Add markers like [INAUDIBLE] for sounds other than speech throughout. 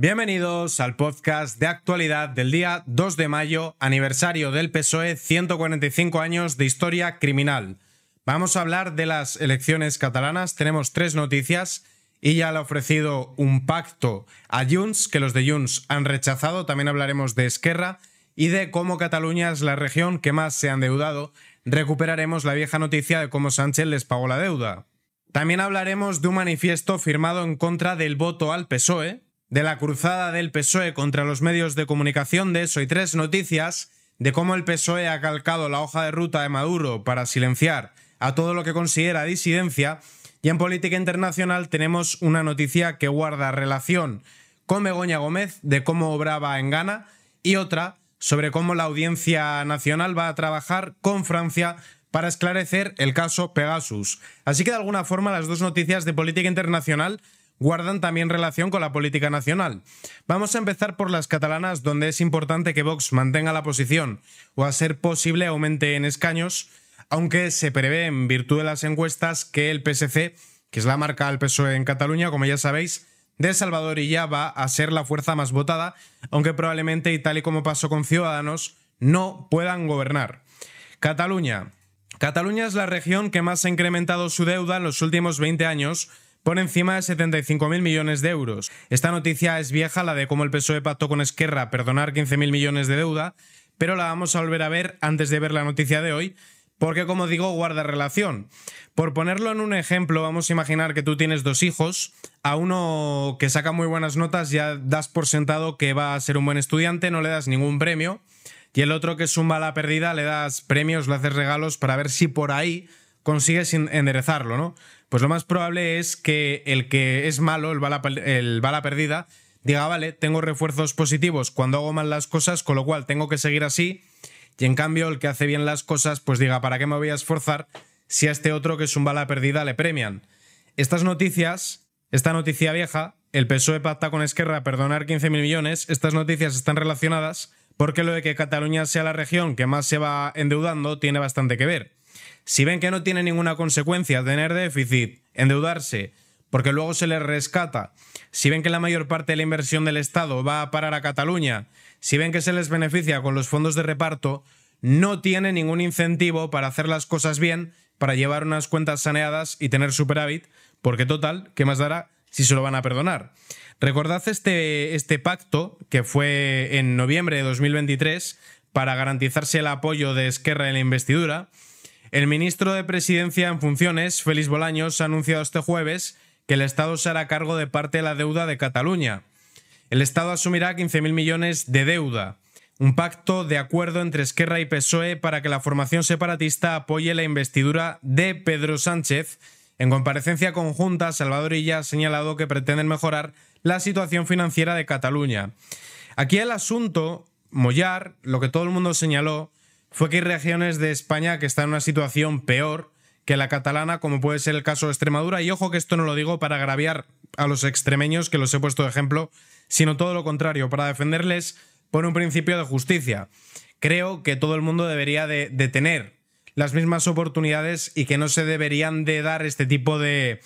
Bienvenidos al podcast de actualidad del día 2 de mayo, aniversario del PSOE, 145 años de historia criminal. Vamos a hablar de las elecciones catalanas, tenemos tres noticias y ya le ha ofrecido un pacto a Junts, que los de Junts han rechazado, también hablaremos de Esquerra y de cómo Cataluña es la región que más se ha endeudado. Recuperaremos la vieja noticia de cómo Sánchez les pagó la deuda. También hablaremos de un manifiesto firmado en contra del voto al PSOE, de la cruzada del PSOE contra los medios de comunicación de ESO y Tres Noticias, de cómo el PSOE ha calcado la hoja de ruta de Maduro para silenciar a todo lo que considera disidencia, y en política internacional tenemos una noticia que guarda relación con Begoña Gómez de cómo obraba en Ghana y otra sobre cómo la Audiencia Nacional va a trabajar con Francia para esclarecer el caso Pegasus. Así que de alguna forma las dos noticias de política internacional guardan también relación con la política nacional. Vamos a empezar por las catalanas, donde es importante que Vox mantenga la posición o, a ser posible, aumente en escaños, aunque se prevé, en virtud de las encuestas, que el PSC, que es la marca al PSOE en Cataluña, como ya sabéis, de Salvador y ya va a ser la fuerza más votada, aunque probablemente, y tal y como pasó con Ciudadanos, no puedan gobernar. Cataluña. Cataluña es la región que más ha incrementado su deuda en los últimos 20 años, por encima de 75.000 millones de euros. Esta noticia es vieja, la de cómo el PSOE pactó con Esquerra perdonar 15.000 millones de deuda, pero la vamos a volver a ver antes de ver la noticia de hoy, porque como digo, guarda relación. Por ponerlo en un ejemplo, vamos a imaginar que tú tienes dos hijos, a uno que saca muy buenas notas ya das por sentado que va a ser un buen estudiante, no le das ningún premio, y el otro que es un mala pérdida le das premios, le haces regalos para ver si por ahí consigues enderezarlo, ¿no? Pues lo más probable es que el que es malo, el bala, perdida, diga, vale, tengo refuerzos positivos cuando hago mal las cosas, con lo cual tengo que seguir así. Y en cambio, el que hace bien las cosas, pues diga, ¿para qué me voy a esforzar si a este otro que es un bala perdida le premian? Estas noticias, esta noticia vieja, el PSOE pacta con Esquerra perdonar 15.000 millones, estas noticias están relacionadas porque lo de que Cataluña sea la región que más se va endeudando tiene bastante que ver. Si ven que no tiene ninguna consecuencia tener déficit, endeudarse, porque luego se les rescata, si ven que la mayor parte de la inversión del Estado va a parar a Cataluña, si ven que se les beneficia con los fondos de reparto, no tiene ningún incentivo para hacer las cosas bien, para llevar unas cuentas saneadas y tener superávit, porque total, ¿qué más dará si se lo van a perdonar? Recordad este, este pacto que fue en noviembre de 2023 para garantizarse el apoyo de Esquerra en la investidura, el ministro de Presidencia en funciones, Félix Bolaños, ha anunciado este jueves que el Estado se hará cargo de parte de la deuda de Cataluña. El Estado asumirá 15.000 millones de deuda, un pacto de acuerdo entre Esquerra y PSOE para que la formación separatista apoye la investidura de Pedro Sánchez. En comparecencia conjunta, Salvador Illa ha señalado que pretenden mejorar la situación financiera de Cataluña. Aquí el asunto, Mollar, lo que todo el mundo señaló, fue que hay regiones de España que están en una situación peor que la catalana, como puede ser el caso de Extremadura. Y ojo que esto no lo digo para agraviar a los extremeños, que los he puesto de ejemplo, sino todo lo contrario, para defenderles por un principio de justicia. Creo que todo el mundo debería de, tener las mismas oportunidades y que no se deberían de dar este tipo de,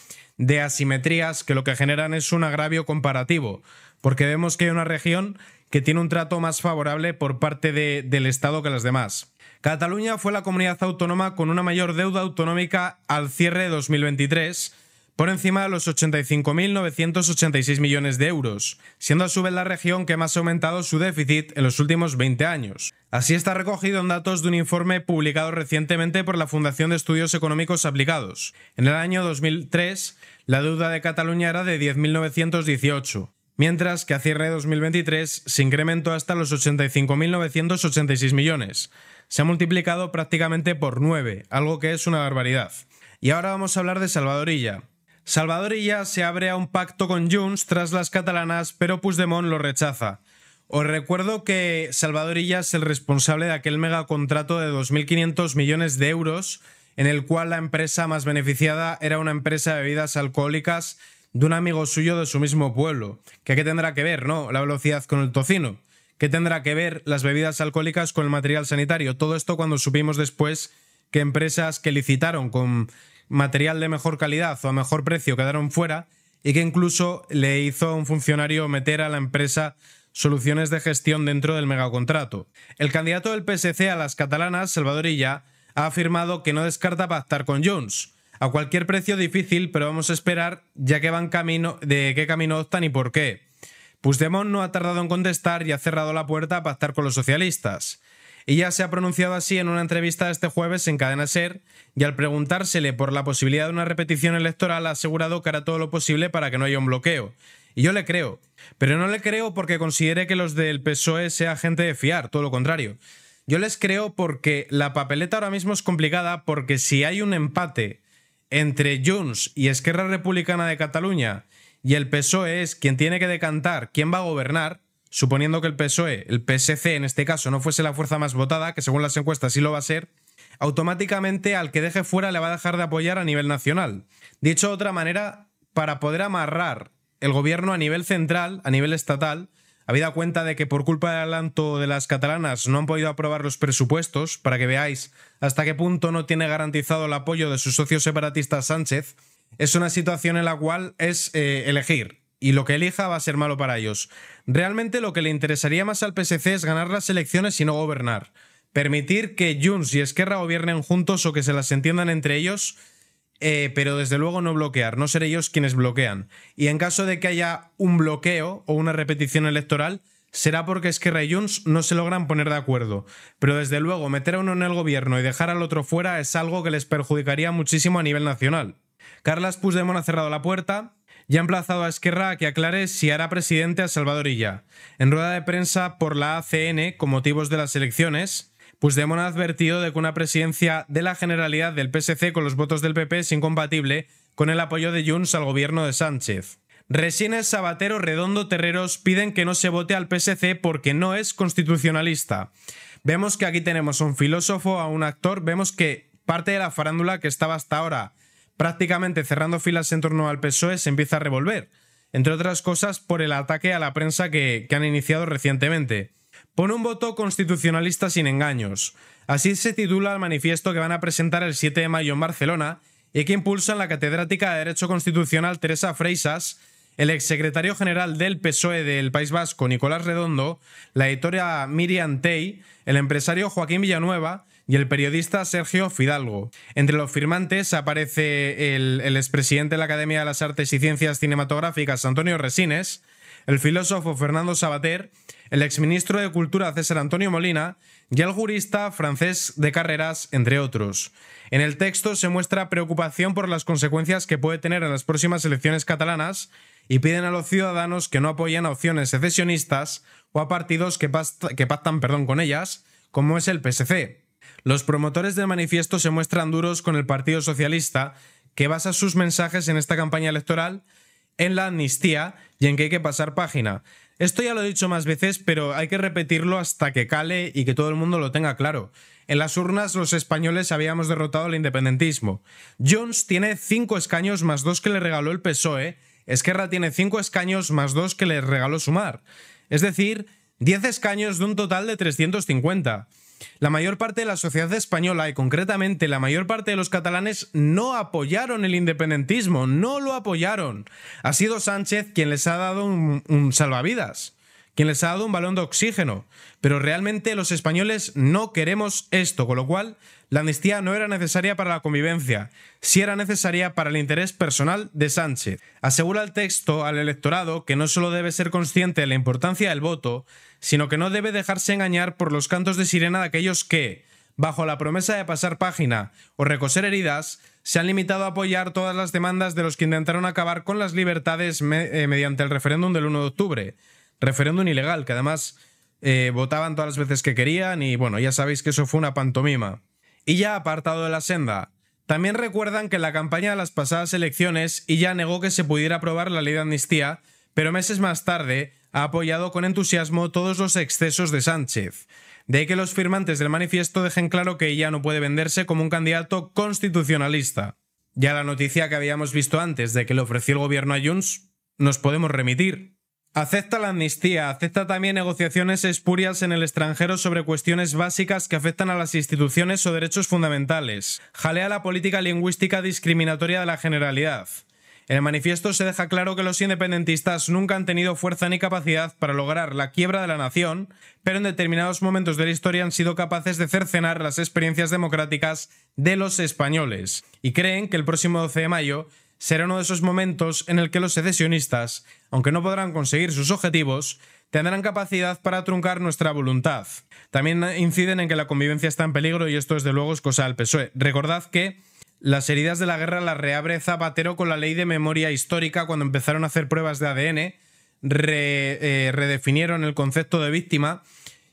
asimetrías que lo que generan es un agravio comparativo, porque vemos que hay una región que tiene un trato más favorable por parte del Estado que las demás. Cataluña fue la comunidad autónoma con una mayor deuda autonómica al cierre de 2023, por encima de los 85.986 millones de euros, siendo a su vez la región que más ha aumentado su déficit en los últimos 20 años. Así está recogido en datos de un informe publicado recientemente por la Fundación de Estudios Económicos Aplicados. En el año 2003, la deuda de Cataluña era de 10.918 mientras que a cierre de 2023 se incrementó hasta los 85.986 millones. Se ha multiplicado prácticamente por 9, algo que es una barbaridad. Y ahora vamos a hablar de Salvadorilla. Salvadorilla se abre a un pacto con Junts tras las catalanas, pero Puigdemont lo rechaza. Os recuerdo que Salvadorilla es el responsable de aquel megacontrato de 2.500 millones de euros, en el cual la empresa más beneficiada era una empresa de bebidas alcohólicas de un amigo suyo de su mismo pueblo. ¿Qué, ¿Qué, tendrá que ver, no? La velocidad con el tocino. ¿Qué tendrá que ver las bebidas alcohólicas con el material sanitario? Todo esto cuando supimos después que empresas que licitaron con material de mejor calidad o a mejor precio quedaron fuera y que incluso le hizo a un funcionario meter a la empresa soluciones de gestión dentro del megacontrato. El candidato del PSC a las catalanas, Salvador Illa, ha afirmado que no descarta pactar con Jones, a cualquier precio difícil, pero vamos a esperar ya que van camino de qué camino optan y por qué. Puigdemont no ha tardado en contestar y ha cerrado la puerta para pactar con los socialistas. Y ya se ha pronunciado así en una entrevista este jueves en Cadena Ser, y al preguntársele por la posibilidad de una repetición electoral ha asegurado que hará todo lo posible para que no haya un bloqueo. Y yo le creo, pero no le creo porque considere que los del PSOE sea gente de fiar, todo lo contrario. Yo les creo porque la papeleta ahora mismo es complicada porque si hay un empate entre Junts y Esquerra Republicana de Cataluña y el PSOE es quien tiene que decantar quién va a gobernar, suponiendo que el PSOE, el PSC en este caso, no fuese la fuerza más votada, que según las encuestas sí lo va a ser, automáticamente al que deje fuera le va a dejar de apoyar a nivel nacional. Dicho de otra manera, para poder amarrar el gobierno a nivel central, a nivel estatal, Habida cuenta de que por culpa del adelanto de las catalanas no han podido aprobar los presupuestos, para que veáis hasta qué punto no tiene garantizado el apoyo de su socio separatista Sánchez, es una situación en la cual es eh, elegir, y lo que elija va a ser malo para ellos. Realmente lo que le interesaría más al PSC es ganar las elecciones y no gobernar. Permitir que Junts y Esquerra gobiernen juntos o que se las entiendan entre ellos eh, pero desde luego no bloquear, no ser ellos quienes bloquean. Y en caso de que haya un bloqueo o una repetición electoral, será porque Esquerra y Junts no se logran poner de acuerdo. Pero desde luego, meter a uno en el gobierno y dejar al otro fuera es algo que les perjudicaría muchísimo a nivel nacional. Carlas Puigdemont ha cerrado la puerta y ha emplazado a Esquerra a que aclare si hará presidente a Salvador Illa. En rueda de prensa por la ACN, con motivos de las elecciones, Puigdemont ha advertido de que una presidencia de la Generalidad del PSC con los votos del PP es incompatible con el apoyo de Junts al gobierno de Sánchez. Resines, Sabatero, Redondo, Terreros piden que no se vote al PSC porque no es constitucionalista. Vemos que aquí tenemos a un filósofo, a un actor, vemos que parte de la farándula que estaba hasta ahora prácticamente cerrando filas en torno al PSOE se empieza a revolver, entre otras cosas por el ataque a la prensa que han iniciado recientemente pone un voto constitucionalista sin engaños. Así se titula el manifiesto que van a presentar el 7 de mayo en Barcelona y que impulsan la catedrática de Derecho Constitucional Teresa Freisas, el exsecretario general del PSOE del País Vasco Nicolás Redondo, la editora Miriam Tey, el empresario Joaquín Villanueva y el periodista Sergio Fidalgo. Entre los firmantes aparece el, expresidente de la Academia de las Artes y Ciencias Cinematográficas, Antonio Resines, el filósofo Fernando Sabater, el exministro de Cultura César Antonio Molina y el jurista francés de carreras, entre otros. En el texto se muestra preocupación por las consecuencias que puede tener en las próximas elecciones catalanas y piden a los ciudadanos que no apoyen a opciones secesionistas o a partidos que, pactan perdón, con ellas, como es el PSC. Los promotores del manifiesto se muestran duros con el Partido Socialista, que basa sus mensajes en esta campaña electoral en la amnistía y en que hay que pasar página. Esto ya lo he dicho más veces, pero hay que repetirlo hasta que cale y que todo el mundo lo tenga claro. En las urnas los españoles habíamos derrotado al independentismo. Jones tiene 5 escaños más 2 que le regaló el PSOE, Esquerra tiene 5 escaños más 2 que le regaló Sumar. Es decir, 10 escaños de un total de 350 la mayor parte de la sociedad española y concretamente la mayor parte de los catalanes no apoyaron el independentismo, no lo apoyaron. Ha sido Sánchez quien les ha dado un, salvavidas quien les ha dado un balón de oxígeno. Pero realmente los españoles no queremos esto, con lo cual la amnistía no era necesaria para la convivencia, sí era necesaria para el interés personal de Sánchez. Asegura el texto al electorado que no solo debe ser consciente de la importancia del voto, sino que no debe dejarse engañar por los cantos de sirena de aquellos que, bajo la promesa de pasar página o recoser heridas, se han limitado a apoyar todas las demandas de los que intentaron acabar con las libertades eh, mediante el referéndum del 1 de octubre. Referéndum ilegal, que además eh, votaban todas las veces que querían y bueno, ya sabéis que eso fue una pantomima y ya apartado de la senda. También recuerdan que en la campaña de las pasadas elecciones Illa negó que se pudiera aprobar la ley de amnistía, pero meses más tarde ha apoyado con entusiasmo todos los excesos de Sánchez. De ahí que los firmantes del manifiesto dejen claro que ella no puede venderse como un candidato constitucionalista. Ya la noticia que habíamos visto antes de que le ofreció el gobierno a Junts, nos podemos remitir. Acepta la amnistía, acepta también negociaciones espurias en el extranjero sobre cuestiones básicas que afectan a las instituciones o derechos fundamentales. Jalea la política lingüística discriminatoria de la generalidad. En el manifiesto se deja claro que los independentistas nunca han tenido fuerza ni capacidad para lograr la quiebra de la nación, pero en determinados momentos de la historia han sido capaces de cercenar las experiencias democráticas de los españoles, y creen que el próximo 12 de mayo será uno de esos momentos en el que los secesionistas aunque no podrán conseguir sus objetivos, tendrán capacidad para truncar nuestra voluntad. También inciden en que la convivencia está en peligro y esto desde luego es cosa del PSOE. Recordad que las heridas de la guerra las reabre Zapatero con la ley de memoria histórica cuando empezaron a hacer pruebas de ADN, eh, redefinieron el concepto de víctima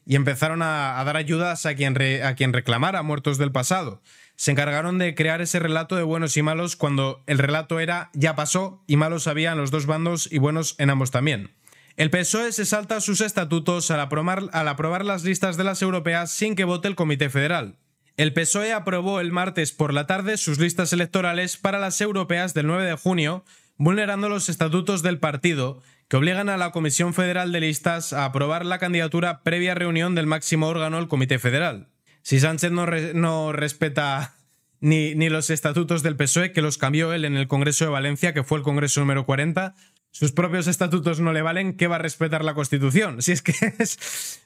y empezaron a, dar ayudas a quien, a quien reclamara muertos del pasado se encargaron de crear ese relato de buenos y malos cuando el relato era ya pasó y malos había en los dos bandos y buenos en ambos también. El PSOE se salta sus estatutos al aprobar, las listas de las europeas sin que vote el Comité Federal. El PSOE aprobó el martes por la tarde sus listas electorales para las europeas del 9 de junio, vulnerando los estatutos del partido, que obligan a la Comisión Federal de Listas a aprobar la candidatura previa reunión del máximo órgano, el Comité Federal. Si Sánchez no, respeta ni, los estatutos del PSOE, que los cambió él en el Congreso de Valencia, que fue el Congreso número 40, sus propios estatutos no le valen, ¿qué va a respetar la Constitución? [LAUGHS] Si es que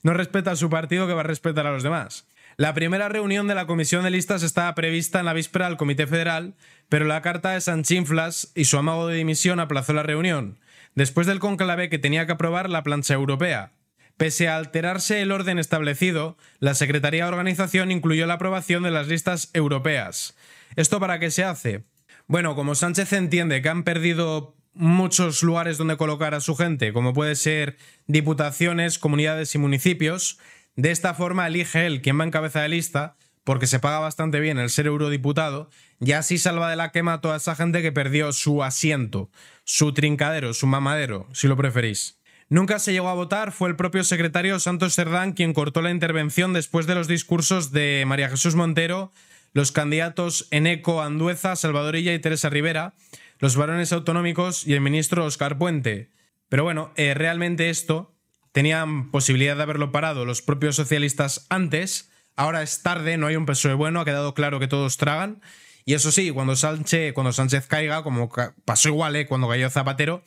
no respeta a su partido, ¿qué va a respetar a los demás? La primera reunión de la comisión de listas estaba prevista en la víspera del Comité Federal, pero la carta de Sanchinflas y su amago de dimisión aplazó la reunión, después del conclave que tenía que aprobar la plancha europea, Pese a alterarse el orden establecido, la Secretaría de Organización incluyó la aprobación de las listas europeas. ¿Esto para qué se hace? Bueno, como Sánchez entiende que han perdido muchos lugares donde colocar a su gente, como puede ser diputaciones, comunidades y municipios, de esta forma elige él quien va en cabeza de lista, porque se paga bastante bien el ser eurodiputado, y así salva de la quema a toda esa gente que perdió su asiento, su trincadero, su mamadero, si lo preferís. Nunca se llegó a votar, fue el propio secretario Santos Cerdán quien cortó la intervención después de los discursos de María Jesús Montero, los candidatos Eneco Andueza, Salvadorilla y Teresa Rivera, los varones autonómicos y el ministro Oscar Puente. Pero bueno, eh, realmente esto tenían posibilidad de haberlo parado los propios socialistas antes, ahora es tarde, no hay un PSOE bueno, ha quedado claro que todos tragan. Y eso sí, cuando Sánchez, cuando Sánchez caiga, como pasó igual, eh, cuando cayó Zapatero,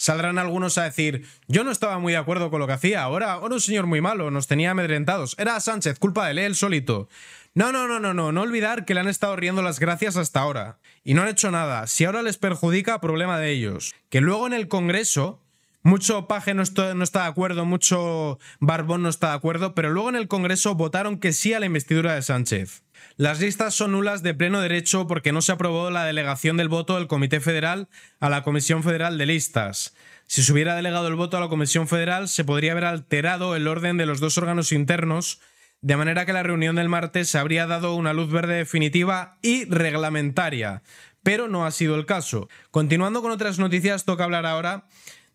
Saldrán algunos a decir, yo no estaba muy de acuerdo con lo que hacía, ahora era un señor muy malo, nos tenía amedrentados, era Sánchez, culpa de él, él solito. No, no, no, no, no, no olvidar que le han estado riendo las gracias hasta ahora. Y no han hecho nada, si ahora les perjudica, problema de ellos. Que luego en el Congreso mucho Paje no está, de acuerdo, mucho Barbón no está de acuerdo, pero luego en el Congreso votaron que sí a la investidura de Sánchez. Las listas son nulas de pleno derecho porque no se aprobó la delegación del voto del Comité Federal a la Comisión Federal de Listas. Si se hubiera delegado el voto a la Comisión Federal, se podría haber alterado el orden de los dos órganos internos, de manera que la reunión del martes se habría dado una luz verde definitiva y reglamentaria. Pero no ha sido el caso. Continuando con otras noticias, toca hablar ahora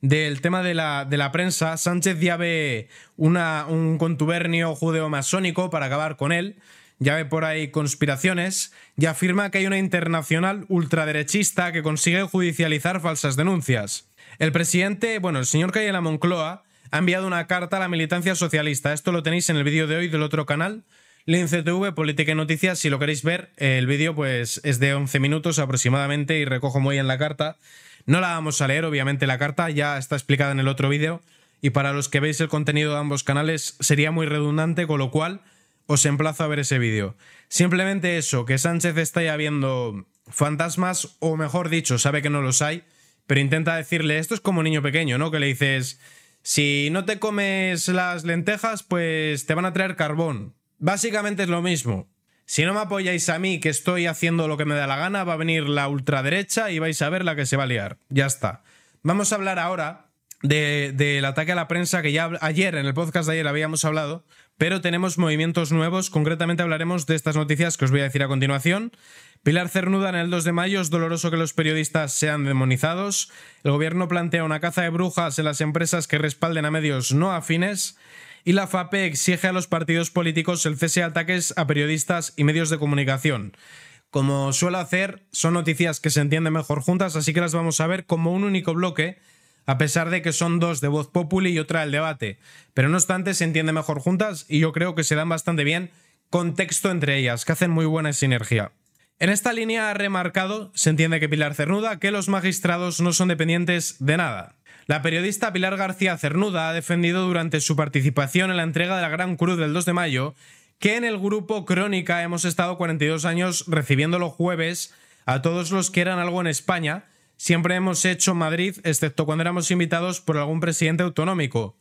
del tema de la, prensa, Sánchez ya ve un contubernio judeo-masónico para acabar con él, ya ve por ahí conspiraciones y afirma que hay una internacional ultraderechista que consigue judicializar falsas denuncias. El presidente, bueno, el señor Calle Moncloa, ha enviado una carta a la militancia socialista. Esto lo tenéis en el vídeo de hoy del otro canal, TV, Política y Noticias, si lo queréis ver, el vídeo pues es de 11 minutos aproximadamente y recojo muy en la carta. No la vamos a leer, obviamente, la carta, ya está explicada en el otro vídeo. Y para los que veis el contenido de ambos canales sería muy redundante, con lo cual os emplazo a ver ese vídeo. Simplemente eso, que Sánchez está ya viendo fantasmas, o mejor dicho, sabe que no los hay, pero intenta decirle, esto es como niño pequeño, ¿no? Que le dices, si no te comes las lentejas, pues te van a traer carbón. Básicamente es lo mismo. Si no me apoyáis a mí, que estoy haciendo lo que me da la gana, va a venir la ultraderecha y vais a ver la que se va a liar. Ya está. Vamos a hablar ahora del ataque a la prensa, que ya ayer, en el podcast de ayer, habíamos hablado, pero tenemos movimientos nuevos. Concretamente hablaremos de estas noticias que os voy a decir a continuación. Pilar Cernuda en el 2 de mayo es doloroso que los periodistas sean demonizados. El gobierno plantea una caza de brujas en las empresas que respalden a medios no afines y la FAPE exige a los partidos políticos el cese de ataques a periodistas y medios de comunicación. Como suele hacer, son noticias que se entienden mejor juntas, así que las vamos a ver como un único bloque, a pesar de que son dos de Voz Populi y otra del debate. Pero no obstante, se entienden mejor juntas y yo creo que se dan bastante bien contexto entre ellas, que hacen muy buena sinergia. En esta línea ha remarcado, se entiende que Pilar Cernuda, que los magistrados no son dependientes de nada. La periodista Pilar García Cernuda ha defendido durante su participación en la entrega de la Gran Cruz del 2 de mayo que en el grupo Crónica hemos estado 42 años recibiendo los jueves a todos los que eran algo en España. Siempre hemos hecho Madrid, excepto cuando éramos invitados por algún presidente autonómico.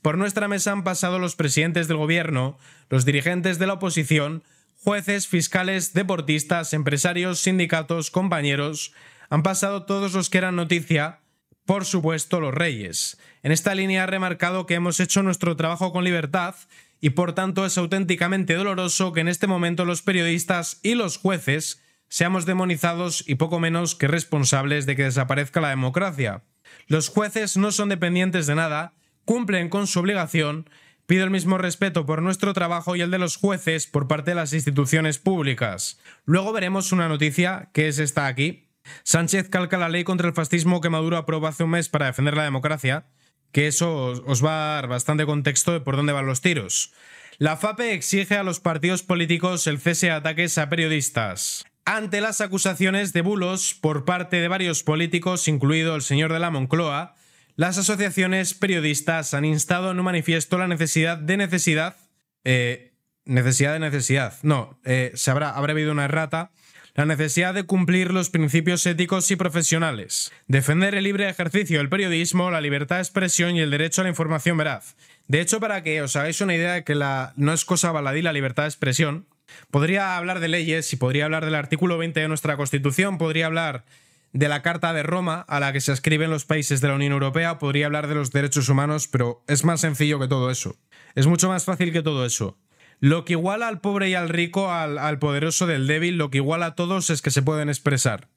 Por nuestra mesa han pasado los presidentes del gobierno, los dirigentes de la oposición, jueces, fiscales, deportistas, empresarios, sindicatos, compañeros. Han pasado todos los que eran noticia por supuesto, los reyes. En esta línea ha remarcado que hemos hecho nuestro trabajo con libertad y por tanto es auténticamente doloroso que en este momento los periodistas y los jueces seamos demonizados y poco menos que responsables de que desaparezca la democracia. Los jueces no son dependientes de nada, cumplen con su obligación, pido el mismo respeto por nuestro trabajo y el de los jueces por parte de las instituciones públicas. Luego veremos una noticia que es esta aquí, Sánchez calca la ley contra el fascismo que Maduro aprobó hace un mes para defender la democracia, que eso os va a dar bastante contexto de por dónde van los tiros. La FAPE exige a los partidos políticos el cese de ataques a periodistas. Ante las acusaciones de bulos por parte de varios políticos, incluido el señor de la Moncloa, las asociaciones periodistas han instado en un manifiesto la necesidad de necesidad. Eh, necesidad de necesidad. No, eh, se habrá, habrá habido una errata la necesidad de cumplir los principios éticos y profesionales, defender el libre ejercicio del periodismo, la libertad de expresión y el derecho a la información veraz. De hecho, para que os hagáis una idea de que la, no es cosa baladí la libertad de expresión, podría hablar de leyes y podría hablar del artículo 20 de nuestra Constitución, podría hablar de la Carta de Roma a la que se escriben los países de la Unión Europea, podría hablar de los derechos humanos, pero es más sencillo que todo eso. Es mucho más fácil que todo eso. Lo que iguala al pobre y al rico, al, poderoso del débil, lo que iguala a todos es que se pueden expresar.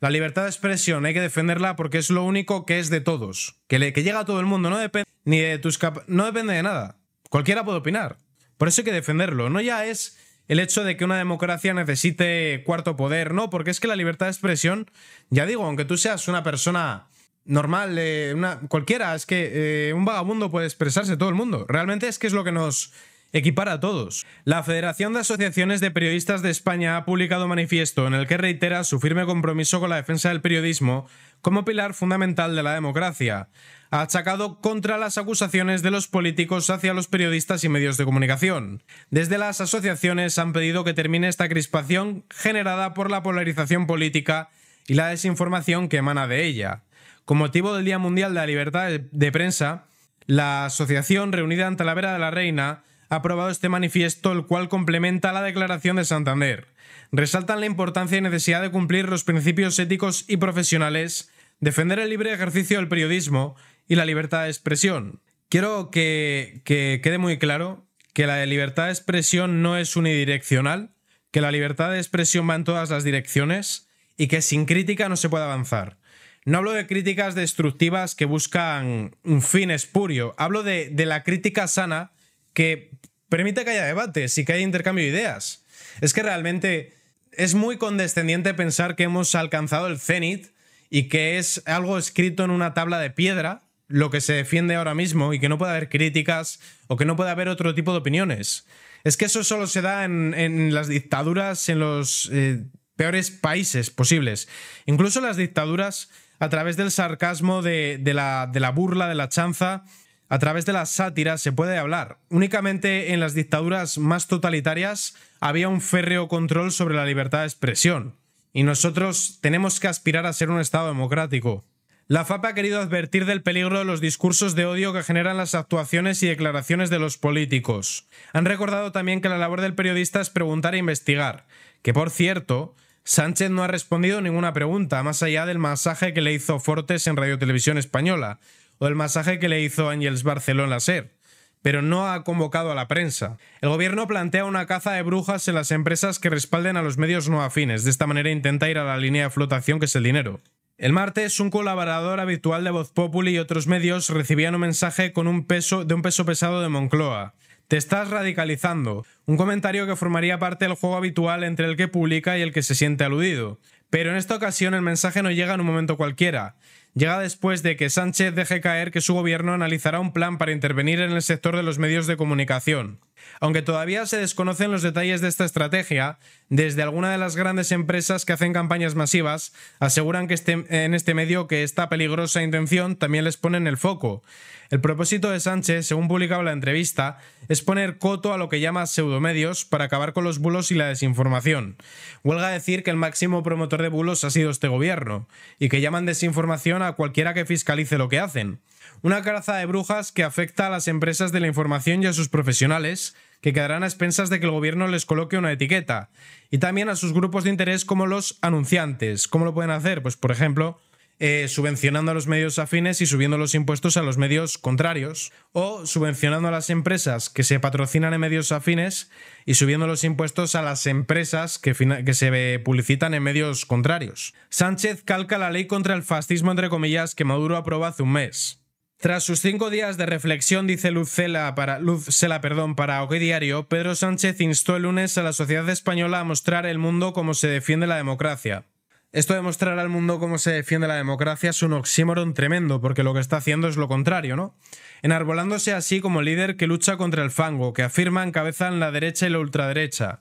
La libertad de expresión hay que defenderla porque es lo único que es de todos, que, le, que llega a todo el mundo, no depende ni de tus no depende de nada. Cualquiera puede opinar. Por eso hay que defenderlo. No ya es el hecho de que una democracia necesite cuarto poder, no, porque es que la libertad de expresión, ya digo, aunque tú seas una persona normal, eh, una, cualquiera, es que eh, un vagabundo puede expresarse todo el mundo. Realmente es que es lo que nos equipar a todos. La Federación de Asociaciones de Periodistas de España ha publicado un manifiesto en el que reitera su firme compromiso con la defensa del periodismo como pilar fundamental de la democracia. Ha achacado contra las acusaciones de los políticos hacia los periodistas y medios de comunicación. Desde las asociaciones han pedido que termine esta crispación generada por la polarización política y la desinformación que emana de ella. Con motivo del Día Mundial de la Libertad de Prensa, la asociación reunida ante la Vera de la Reina ha aprobado este manifiesto, el cual complementa la Declaración de Santander. Resaltan la importancia y necesidad de cumplir los principios éticos y profesionales, defender el libre ejercicio del periodismo y la libertad de expresión. Quiero que, quede muy claro que la libertad de expresión no es unidireccional, que la libertad de expresión va en todas las direcciones y que sin crítica no se puede avanzar. No hablo de críticas destructivas que buscan un fin espurio, hablo de, de la crítica sana que permite que haya debates y que haya intercambio de ideas. Es que realmente es muy condescendiente pensar que hemos alcanzado el cenit y que es algo escrito en una tabla de piedra lo que se defiende ahora mismo y que no puede haber críticas o que no puede haber otro tipo de opiniones. Es que eso solo se da en, las dictaduras, en los eh, peores países posibles. Incluso las dictaduras a través del sarcasmo, de la burla, de la chanza, a través de la sátira se puede hablar. Únicamente en las dictaduras más totalitarias había un férreo control sobre la libertad de expresión, y nosotros tenemos que aspirar a ser un Estado democrático. La FAP ha querido advertir del peligro de los discursos de odio que generan las actuaciones y declaraciones de los políticos. Han recordado también que la labor del periodista es preguntar e investigar, que por cierto, Sánchez no ha respondido ninguna pregunta, más allá del masaje que le hizo Fortes en Radio Televisión Española, o el masaje que le hizo Ángels Barcelona Ser, pero no ha convocado a la prensa. El gobierno plantea una caza de brujas en las empresas que respalden a los medios no afines, de esta manera intenta ir a la línea de flotación que es el dinero. El martes, un colaborador habitual de Voz Populi y otros medios recibían un mensaje con un peso, de un peso pesado de Moncloa. Te estás radicalizando, un comentario que formaría parte del juego habitual entre el que publica y el que se siente aludido. Pero en esta ocasión el mensaje no llega en un momento cualquiera llega después de que Sánchez deje caer que su gobierno analizará un plan para intervenir en el sector de los medios de comunicación. Aunque todavía se desconocen los detalles de esta estrategia, desde alguna de las grandes empresas que hacen campañas masivas aseguran que este, en este medio que esta peligrosa intención también les pone en el foco. El propósito de Sánchez, según publicaba la entrevista, es poner coto a lo que llama pseudomedios para acabar con los bulos y la desinformación. Huelga decir que el máximo promotor de bulos ha sido este gobierno, y que llaman desinformación a a cualquiera que fiscalice lo que hacen. Una caraza de brujas que afecta a las empresas de la información y a sus profesionales, que quedarán a expensas de que el gobierno les coloque una etiqueta. Y también a sus grupos de interés como los anunciantes. ¿Cómo lo pueden hacer? Pues, por ejemplo, eh, subvencionando a los medios afines y subiendo los impuestos a los medios contrarios, o subvencionando a las empresas que se patrocinan en medios afines y subiendo los impuestos a las empresas que, se publicitan en medios contrarios. Sánchez calca la ley contra el fascismo, entre comillas, que Maduro aprobó hace un mes. Tras sus cinco días de reflexión, dice Luz para, Luz perdón, para Diario, Pedro Sánchez instó el lunes a la sociedad española a mostrar el mundo cómo se defiende la democracia. Esto de mostrar al mundo cómo se defiende la democracia es un oxímoron tremendo, porque lo que está haciendo es lo contrario, ¿no? Enarbolándose así como líder que lucha contra el fango, que afirma encabezan la derecha y la ultraderecha.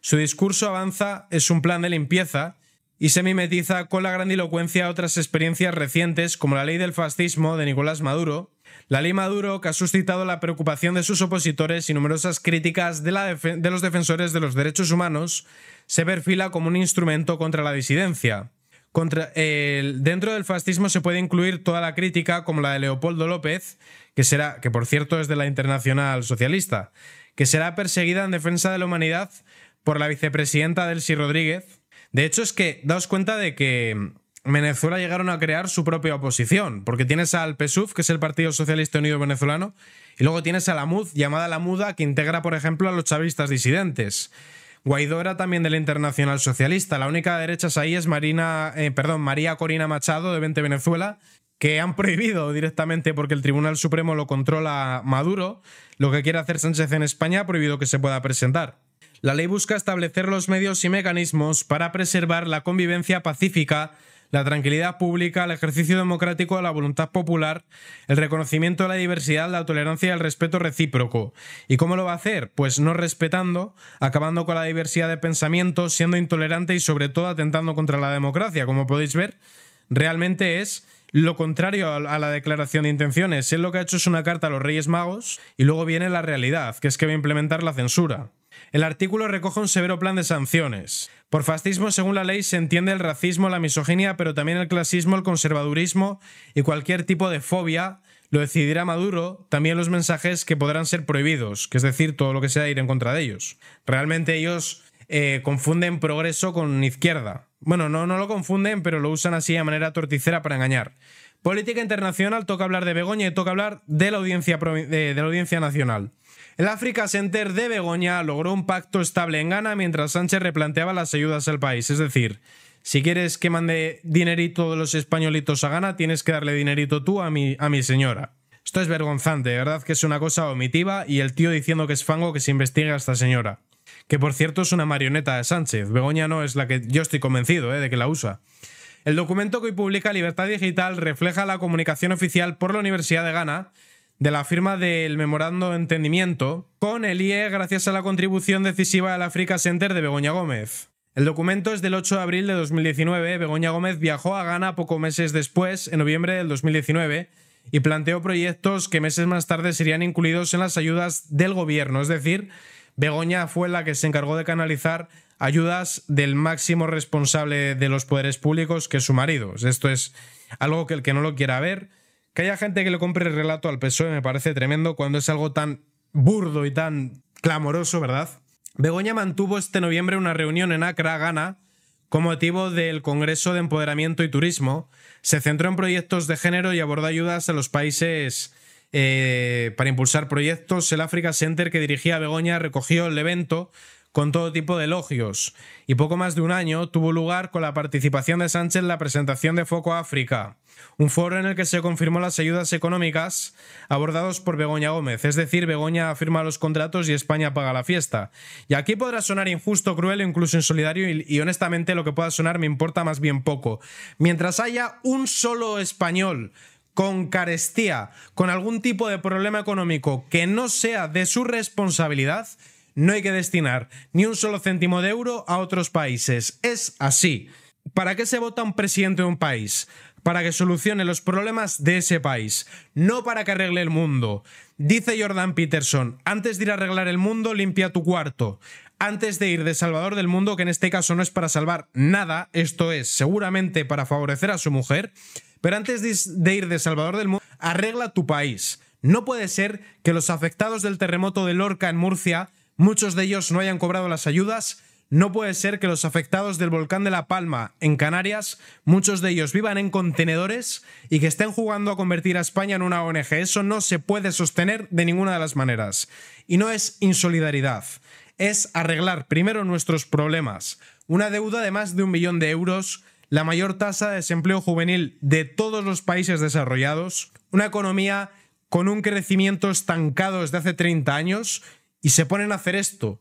Su discurso avanza es un plan de limpieza y se mimetiza con la grandilocuencia otras experiencias recientes como la ley del fascismo de Nicolás Maduro, la ley Maduro que ha suscitado la preocupación de sus opositores y numerosas críticas de, los defensores de los derechos humanos se perfila como un instrumento contra la disidencia. dentro del fascismo se puede incluir toda la crítica, como la de Leopoldo López, que será, que por cierto es de la Internacional Socialista, que será perseguida en defensa de la humanidad por la vicepresidenta Delcy Rodríguez. De hecho, es que daos cuenta de que Venezuela llegaron a crear su propia oposición, porque tienes al PSUV, que es el Partido Socialista Unido Venezolano, y luego tienes a la MUD, llamada la Muda, que integra, por ejemplo, a los chavistas disidentes. Guaidó era también de la Internacional Socialista. La única de derechas ahí es Marina, eh, María Corina Machado, de Vente Venezuela, que han [LAUGHS] prohibido directamente porque el Tribunal Supremo lo controla Maduro, lo que quiere hacer Sánchez en España ha prohibido que se pueda presentar. La ley busca establecer los medios y mecanismos para preservar la convivencia pacífica la tranquilidad pública, el ejercicio democrático de la voluntad popular, el reconocimiento de la diversidad, la tolerancia y el respeto recíproco. ¿Y cómo lo va a hacer? Pues no respetando, acabando con la diversidad de pensamientos, siendo intolerante y sobre todo atentando contra la democracia. Como podéis ver, realmente es lo contrario a la declaración de intenciones. es lo que ha hecho es una carta a los Reyes Magos y luego viene la realidad, que es que va a implementar la censura. El artículo recoge un severo plan de sanciones. Por fascismo, según la ley, se entiende el racismo, la misoginia, pero también el clasismo, el conservadurismo y cualquier tipo de fobia. Lo decidirá Maduro, también los mensajes que podrán ser prohibidos, que es decir, todo lo que sea ir en contra de ellos. Realmente ellos eh, confunden progreso con izquierda. Bueno, no, no lo confunden, pero lo usan así de manera torticera para engañar. Política internacional, toca hablar de Begoña y toca hablar de la de la audiencia nacional. El Africa Center de Begoña logró un pacto estable en Ghana mientras Sánchez replanteaba las ayudas al país. Es decir, si quieres que mande dinerito de los españolitos a Ghana, tienes que darle dinerito tú a mi, señora. Esto es vergonzante, de verdad que es una cosa omitiva y el tío diciendo que es fango que se investigue a esta señora. Que por cierto es una marioneta de Sánchez. Begoña no es la que yo estoy convencido eh, de que la usa. El documento que hoy publica Libertad Digital refleja la comunicación oficial por la Universidad de Ghana de la firma del memorando de entendimiento con el IE gracias a la contribución decisiva del Africa Center de Begoña Gómez. El documento es del 8 de abril de 2019. Begoña Gómez viajó a Ghana pocos meses después, en noviembre del 2019, y planteó proyectos que meses más tarde serían incluidos en las ayudas del gobierno. Es decir, Begoña fue la que se encargó de canalizar ayudas del máximo responsable de los poderes públicos, que es su marido. Esto es algo que el que no lo quiera ver que haya gente que le compre el relato al PSOE me parece tremendo cuando es algo tan burdo y tan clamoroso, ¿verdad? Begoña mantuvo este noviembre una reunión en Acra, Ghana, con motivo del Congreso de Empoderamiento y Turismo. Se centró en proyectos de género y abordó ayudas a los países eh, para impulsar proyectos. El Africa Center que dirigía Begoña recogió el evento con todo tipo de elogios, y poco más de un año tuvo lugar con la participación de Sánchez en la presentación de Foco África, un foro en el que se confirmó las ayudas económicas abordados por Begoña Gómez, es decir, Begoña firma los contratos y España paga la fiesta. Y aquí podrá sonar injusto, cruel o incluso insolidario, y honestamente lo que pueda sonar me importa más bien poco. Mientras haya un solo español con carestía, con algún tipo de problema económico que no sea de su responsabilidad, no hay que destinar ni un solo céntimo de euro a otros países. Es así. ¿Para qué se vota un presidente de un país? Para que solucione los problemas de ese país, no para que arregle el mundo. Dice Jordan Peterson, antes de ir a arreglar el mundo, limpia tu cuarto. Antes de ir de Salvador del Mundo, que en este caso no es para salvar nada, esto es seguramente para favorecer a su mujer, pero antes de ir de Salvador del Mundo, arregla tu país. No puede ser que los afectados del terremoto de Lorca en Murcia muchos de ellos no hayan cobrado las ayudas, no puede ser que los afectados del volcán de La Palma, en Canarias, muchos de ellos vivan en contenedores y que estén jugando a convertir a España en una ONG. Eso no se puede sostener de ninguna de las maneras. Y no es insolidaridad, es arreglar primero nuestros problemas. Una deuda de más de un millón de euros, la mayor tasa de desempleo juvenil de todos los países desarrollados, una economía con un crecimiento estancado desde hace 30 años y se ponen a hacer esto.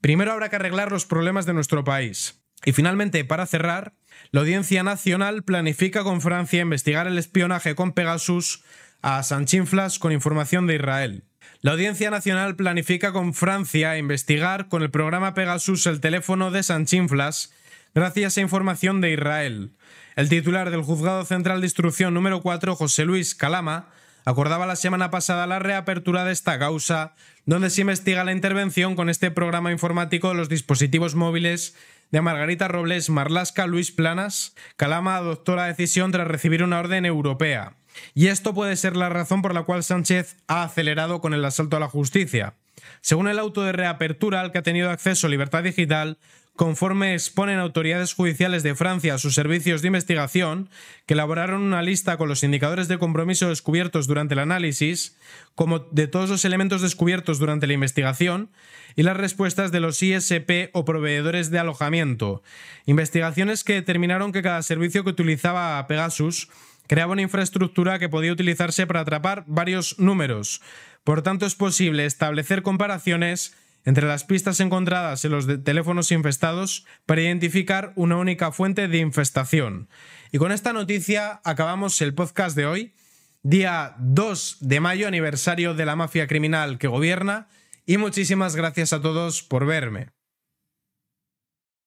Primero habrá que arreglar los problemas de nuestro país. Y finalmente, para cerrar, la Audiencia Nacional planifica con Francia investigar el espionaje con Pegasus a Sanchinflas con información de Israel. La Audiencia Nacional planifica con Francia investigar con el programa Pegasus el teléfono de Sanchinflas gracias a información de Israel. El titular del Juzgado Central de Instrucción número 4, José Luis Calama, acordaba la semana pasada la reapertura de esta causa, donde se investiga la intervención con este programa informático de los dispositivos móviles de Margarita Robles Marlasca Luis Planas. Calama adoptó la decisión tras recibir una orden europea. Y esto puede ser la razón por la cual Sánchez ha acelerado con el asalto a la justicia. Según el auto de reapertura al que ha tenido acceso Libertad Digital, conforme exponen autoridades judiciales de Francia a sus servicios de investigación, que elaboraron una lista con los indicadores de compromiso descubiertos durante el análisis, como de todos los elementos descubiertos durante la investigación, y las respuestas de los ISP o proveedores de alojamiento. Investigaciones que determinaron que cada servicio que utilizaba Pegasus creaba una infraestructura que podía utilizarse para atrapar varios números. Por tanto, es posible establecer comparaciones entre las pistas encontradas en los teléfonos infestados, para identificar una única fuente de infestación. Y con esta noticia acabamos el podcast de hoy, día 2 de mayo, aniversario de la mafia criminal que gobierna, y muchísimas gracias a todos por verme.